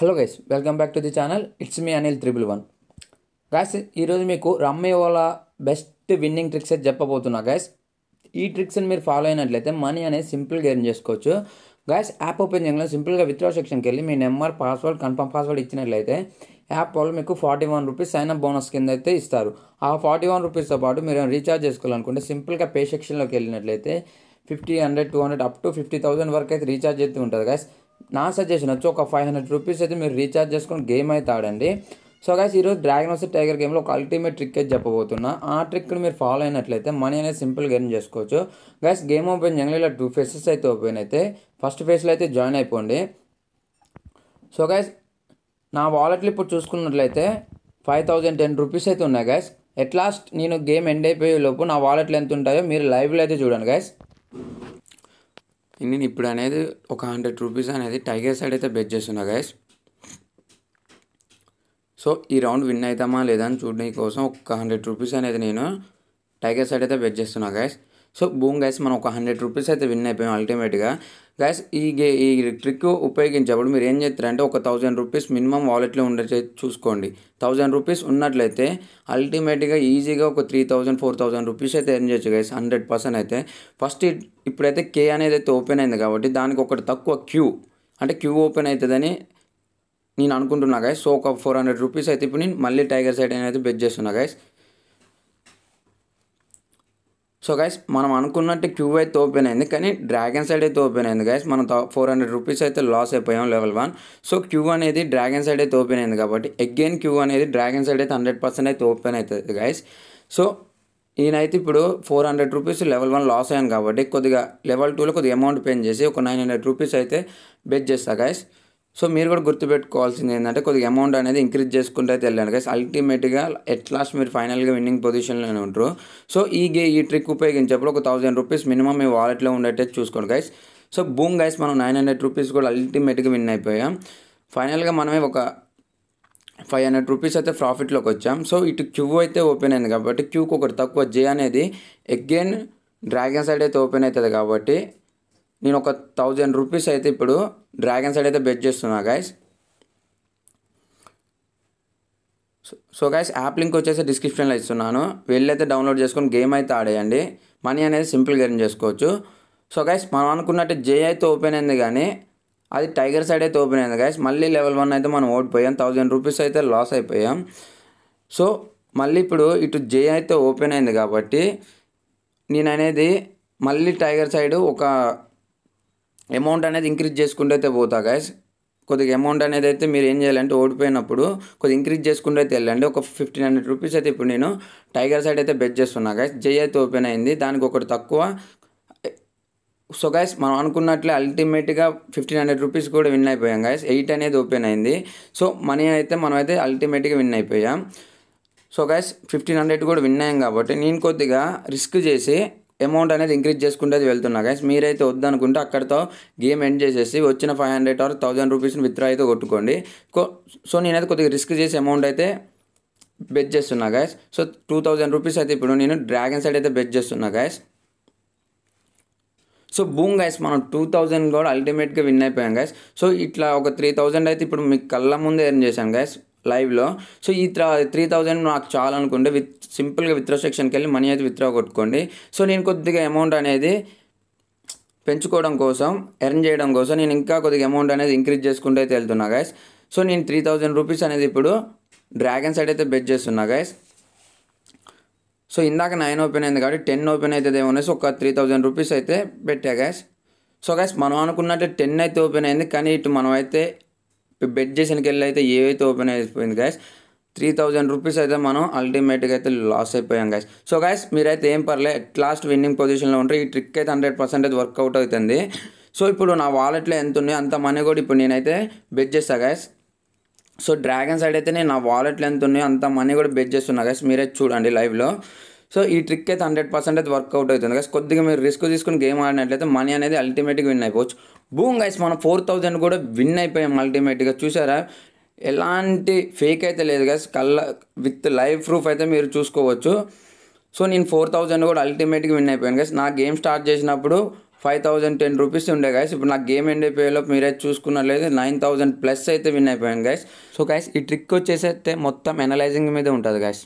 hello guys welcome back to the channel it's me Anil triple one guys ఈరోజు మీకు Ola best winnowing tricks అయితే చెప్పబోతున్నా guys ఈ ట్రిక్స్ని మీరు follow అయినట్లయితే మనీ అనేది సింపుల్గా ఎర్న్ చేసుకోవచ్చు గాయస్ యాప్ ఓపెన్ చేయడం సింపుల్గా విత్డ్రా సెక్షన్కి వెళ్ళి మీ నెంబర్ పాస్వర్డ్ కన్ఫర్మ్ పాస్వర్డ్ ఇచ్చినట్లయితే యాప్ వాళ్ళు మీకు forty one rupees sign up bonus కింద అయితే ఇస్తారు ఆ ఫార్టీ వన్ రూపీస్తో పాటు మీరు రీఛార్జ్ చేసుకోవాలనుకుంటే సింపుల్గా పే సెక్షన్లోకి వెళ్ళినట్లయితే fifty hundred two hundred up to fifty thousand వరకు అయితే రీఛార్జ్ అయితే ఉంటుంది గాయస్ నా సజెషన్ వచ్చి ఒక ఫైవ్ హండ్రెడ్ రూపీస్ అయితే మీరు రీఛార్జ్ చేసుకుని గేమ్ అయితే ఆడండి సో గైస్ ఈరోజు డ్రాగన్ వస్తే టైగర్ గేమ్లో ఒక అల్టిమేట్ ట్రిక్ అయితే చెప్పబోతున్నా ఆ ట్రిక్ని మీరు ఫాలో అయినట్లయితే మనీ అనేది సింపుల్గా ఎర్న్ చేసుకోవచ్చు గైస్ గేమ్ ఓపెన్ చేయడంలో ఇలా టూ ఫేసెస్ అయితే ఓపెన్ అయితే ఫస్ట్ ఫేస్లో అయితే జాయిన్ అయిపోండి సో గైస్ నా వాలెట్లో ఇప్పుడు చూసుకున్నట్లయితే ఫైవ్ థౌజండ్ టెన్ రూపీస్ అయితే ఉన్నాయి గైస్ ఎట్ లాస్ట్ నేను గేమ్ ఎండ్ అయిపోయే లోపు నా వాలెట్లు ఎంత ఉంటాయో మీరు లైవ్లో అయితే చూడండి గైస్ నేను ఇప్పుడు అనేది ఒక హండ్రెడ్ రూపీస్ అనేది టైగర్ సైడ్ అయితే బెట్ చేస్తున్నా గైస్ సో ఈ రౌండ్ విన్ అవుతామా లేదా అని చూడడం కోసం ఒక హండ్రెడ్ రూపీస్ అనేది నేను టైగర్ సైడ్ అయితే బెట్ చేస్తున్నా గైస్ సో బూమ్ గైస్ మనం ఒక హండ్రెడ్ రూపీస్ అయితే విన్ అయిపోయాం అల్టిమేట్గా గైస్ ఈ గే ఈ ట్రిక్ ఉపయోగించేప్పుడు మీరు ఏం చేస్తారంటే ఒక థౌజండ్ రూపీస్ మినిమం వాలెట్లో ఉండే చూసుకోండి థౌజండ్ రూపీస్ ఉన్నట్లయితే అల్టిమేట్గా ఈజీగా ఒక three thousand four thousand rupees అయితే ఎర్న్ చేయొచ్చు గైస్ హండ్రెడ్ పర్సెంట్ అయితే ఫస్ట్ ఇప్పుడైతే కే అనేది అయితే ఓపెన్ అయింది కాబట్టి దానికి ఒకటి తక్కువ క్యూ అంటే క్యూ ఓపెన్ అవుతుందని నేను అనుకుంటున్నా గైస్ సో ఒక ఫోర్ హండ్రెడ్ రూపీస్ అయితే ఇప్పుడు నేను మళ్ళీ టైగర్ సైడ్ అనేది బెట్ చేస్తున్నా గైస్ సో గైస్ మనం అనుకున్నట్టు క్యూ అయితే ఓపెన్ అయింది కానీ డ్రాగన్ సైడ్ అయితే ఓపెన్ అయింది గైస్ మనం ఫోర్ హండ్రెడ్ రూపీస్ అయితే లాస్ అయిపోయాం లెవెల్ వన్ సో క్యూ అనేది డ్రాగన్ సైడ్ అయితే ఓపెన్ అయింది కాబట్టి అగైన్ క్యూ అనేది డ్రాగన్ సైడ్ అయితే హండ్రెడ్ పర్సెంట్ అయితే ఓపెన్ అవుతుంది గైస్ సో నేనైతే ఇప్పుడు four hundred rupees level one loss అయ్యాను కాబట్టి కొద్దిగా లెవెల్ టూలో కొద్దిగా అమౌంట్ పేన్ చేసి ఒక నైన్ హండ్రెడ్ రూపీస్ అయితే బెట్ చేస్తాను గైస్ సో మీరు కూడా గుర్తుపెట్టుకోవాల్సింది ఏంటంటే కొద్దిగా అమౌంట్ అనేది ఇంక్రీజ్ చేసుకుంటే అయితే వెళ్ళాను అల్టిమేట్గా ఎట్ లాస్ట్ మీరు ఫైనల్గా విన్నింగ్ పొజిషన్లోనే ఉంటారు సో ఈ గే ఈ ట్రిక్ ఉపయోగించేప్పుడు ఒక థౌజండ్ రూపీస్ మినిమం మీ వాలెట్లో ఉండేటట్టు చూసుకోండి గైస్ సో బూమ్ గైస్ మనం నైన్ హండ్రెడ్ రూపీస్ కూడా అల్టిమేట్గా విన్ అయిపోయాం ఫైనల్గా మనమే ఒక ఫైవ్ హండ్రెడ్ రూపీస్ అయితే ప్రాఫిట్లోకి వచ్చాం సో ఇటు క్యూ అయితే ఓపెన్ అయింది కాబట్టి క్యూకి ఒకటి తక్కువ జే అనేది అగైన్ డ్రాగన్ సైడ్ అయితే ఓపెన్ అవుతుంది కాబట్టి నేను ఒక థౌజండ్ రూపీస్ అయితే ఇప్పుడు డ్రాగన్ సైడ్ అయితే బెట్ చేస్తున్నా guys so guys app link వచ్చేసి డిస్క్రిప్షన్లో ఇస్తున్నాను వెళ్ళైతే డౌన్లోడ్ చేసుకొని గేమ్ అయితే ఆడేయండి మనీ అనేది సింపుల్గా ఎర్న్ చేసుకోవచ్చు సో గాయస్ మనం అనుకున్నట్టు జే అయితే ఓపెన్ అయింది కానీ అది టైగర్ సైడ్ అయితే ఓపెన్ అయింది గాయస్ మళ్ళీ లెవెల్ వన్ అయితే మనం ఓడిపోయాం థౌజండ్ రూపీస్ అయితే లాస్ అయిపోయాం సో మళ్ళీ ఇప్పుడు ఇటు జే అయితే ఓపెన్ అయింది కాబట్టి నేను అనేది మళ్ళీ టైగర్ సైడ్ ఒక అమౌంట్ అనేది ఇంక్రీజ్ చేసుకుంటూ అయితే పోతా గైస్ కొద్దిగా అమౌంట్ అనేది అయితే మీరు ఏం చేయాలంటే ఓడిపోయినప్పుడు కొద్దిగా ఇంక్రీజ్ చేసుకుంటూ అయితే వెళ్ళండి ఒక ఫిఫ్టీన్ హండ్రెడ్ రూపీస్ అయితే ఇప్పుడు నేను టైగర్ సైడ్ అయితే బెట్ చేస్తున్నా గాయస్ జై అయితే ఓపెన్ అయింది దానికి ఒకటి తక్కువ సో గాయస్ మనం అనుకున్నట్లే అల్టిమేట్గా ఫిఫ్టీన్ హండ్రెడ్ రూపీస్ కూడా విన్ అయిపోయాం గాయస్ ఎయిట్ అనేది ఓపెన్ అయింది సో మనీ అయితే మనం అయితే అల్టిమేట్గా విన్ అయిపోయాం సో గైస్ ఫిఫ్టీన్ హండ్రెడ్ కూడా విన్ అయ్యాం కాబట్టి నేను కొద్దిగా రిస్క్ చేసి అమౌంట్ అనేది ఇంక్రీజ్ చేసుకుంటే వెళ్తున్నా గైస్ మీరైతే వద్దనుకుంటే అక్కడితో గేమ్ ఎండ్ చేసేసి వచ్చిన ఫైవ్ హండ్రెడ్ ఆర్ థౌజండ్ రూపీస్ని విత్డ్రా అయితే కొట్టుకోండి సో నేనైతే కొద్దిగా రిస్క్ చేసి అమౌంట్ అయితే బెట్ చేస్తున్నా guys so two thousand rupees అయితే ఇప్పుడు నేను డ్రాగన్ సైడ్ అయితే బెట్ చేస్తున్నా గైస్ సో బూమ్ గైస్ మనం టూ థౌజండ్ కూడా అల్టిమేట్గా విన్ అయిపోయాం గైస్ సో ఇట్లా ఒక త్రీ థౌజండ్ అయితే ఇప్పుడు మీకు కళ్ళ ముందే ఎర్న్ చేశాను గైస్ లైవ్లో సో ఈ త్రీ థౌజండ్ నాకు చాలా అనుకుంటే విత్ సింపుల్గా విత్డ్రా సెక్షన్కి వెళ్ళి మనీ అయితే విత్డ్రా కొట్టుకోండి సో నేను కొద్దిగా అమౌంట్ అనేది పెంచుకోవడం కోసం ఎర్న్ చేయడం కోసం నేను ఇంకా కొద్దిగా అమౌంట్ అనేది ఇంక్రీజ్ చేసుకుంటూ అయితే వెళ్తున్నా గైస్ సో నేను త్రీ థౌజండ్ రూపీస్ అనేది ఇప్పుడు డ్రాగన్ సైడ్ అయితే బెట్ చేస్తున్నా గైస్ సో ఇందాక నైన్ ఓపెన్ అయింది కాబట్టి టెన్ ఓపెన్ అయితే సో ఒక త్రీ థౌజండ్ రూపీస్ అయితే పెట్టా గ్యాస్ సో గ్యాస్ మనం అనుకున్నట్టే టెన్ అయితే ఓపెన్ అయింది కానీ ఇటు మనం అయితే బెట్ చేసినకి అయితే ఏవైతే ఓపెన్ అయిపోయింది గ్యాస్ త్రీ థౌజండ్ రూపీస్ అయితే మనం అల్టిమేట్గా అయితే లాస్ అయిపోయాం గ్యాస్ సో గ్యాస్ మీరైతే ఏం పర్లే లాస్ట్ విన్నింగ్ పొజిషన్లో ఉంటే ఈ ట్రిక్ అయితే హండ్రెడ్ అయితే వర్కౌట్ అవుతుంది సో ఇప్పుడు నా వాలెట్లో ఎంత ఉన్నాయి అంత మనీ కూడా ఇప్పుడు నేనైతే బెట్ చేస్తాను గ్యాస్ సో డ్రాగన్ సైడ్ అయితే నేను నా వాలెట్లో ఎంత ఉన్నాయో అంత మనీ కూడా బెట్ చేస్తున్నా గ్యాస్ మీరే చూడండి లైవ్లో సో ఈ ట్రిక్ అయితే హండ్రెడ్ పర్సెంట్ అయితే వర్కౌట్ అవుతుంది కదా కొద్దిగా మీరు రిస్క్ తీసుకుని గేమ్ ఆడినట్లయితే మనీ అనేది అల్టిమేట్గా విన్ అయిపోవచ్చు బూమ్ గైస్ మనం ఫోర్ థౌజండ్ కూడా విన్ అయిపోయాం అల్టిమేట్గా చూసారా ఎలాంటి ఫేక్ అయితే లేదు గైస్ కళ్ళ విత్ లైవ్ ప్రూఫ్ అయితే మీరు చూసుకోవచ్చు సో నేను ఫోర్ థౌజండ్ కూడా అల్టిమేట్గా విన్ అయిపోయాను గైస్ నా గేమ్ స్టార్ట్ చేసినప్పుడు ఫైవ్ థౌజండ్ టెన్ రూపీస్ ఉండే గైస్ ఇప్పుడు నాకు గేమ్ ఎండ్ అయిపోయేలోపు మీరైతే లేదు నైన్ థౌజండ్ ప్లస్ అయితే విన్ అయిపోయాను గైస్ సో గైస్ ఈ ట్రిక్ వచ్చేసి అయితే మొత్తం ఎనలైజింగ్ మీద ఉంటుంది గైస్